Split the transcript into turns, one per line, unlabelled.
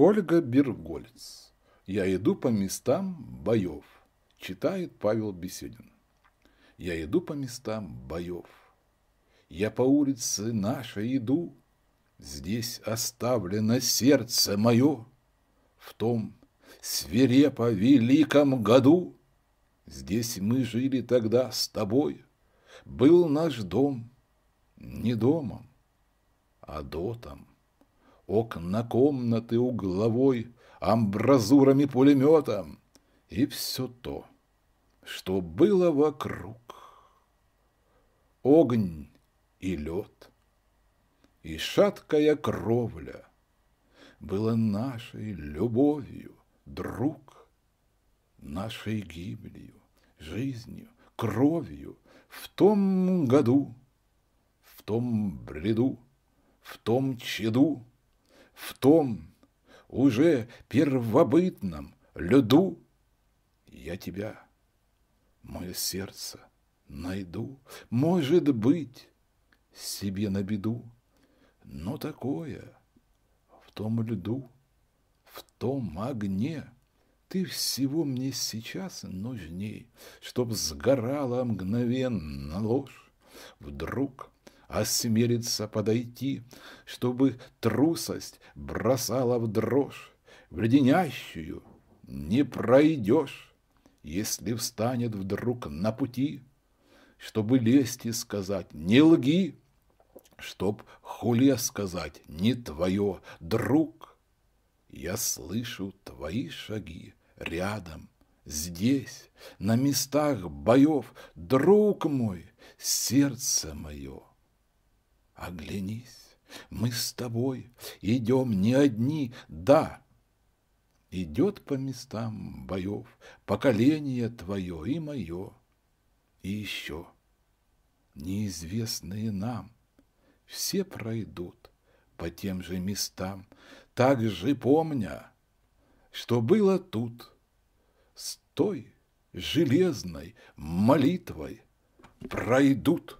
Ольга Бергольц. «Я иду по местам боев», – читает Павел Беседин. «Я иду по местам боев. Я по улице нашей иду. Здесь оставлено сердце мое. В том свирепо великом году. Здесь мы жили тогда с тобой. Был наш дом не домом, а дотом» окна комнаты угловой, амбразурами пулемета и все то, что было вокруг. Огонь и лед, и шаткая кровля было нашей любовью, друг, нашей гибелью, жизнью, кровью в том году, в том бреду, в том чаду, в том уже первобытном люду я тебя, мое сердце, найду, может быть, себе на беду, но такое в том льду, в том огне. Ты всего мне сейчас нужней, чтоб сгорала мгновенно ложь. Вдруг осмелится подойти, Чтобы трусость бросала в дрожь, В леденящую не пройдешь, Если встанет вдруг на пути, Чтобы лезть и сказать «не лги», Чтоб хуле сказать «не твое, друг». Я слышу твои шаги рядом, здесь, на местах боев, друг мой, сердце мое. Оглянись, мы с тобой идем не одни, да, Идет по местам боев поколение твое и мое, и еще неизвестные нам. Все пройдут по тем же местам, так же помня, что было тут с той железной молитвой пройдут.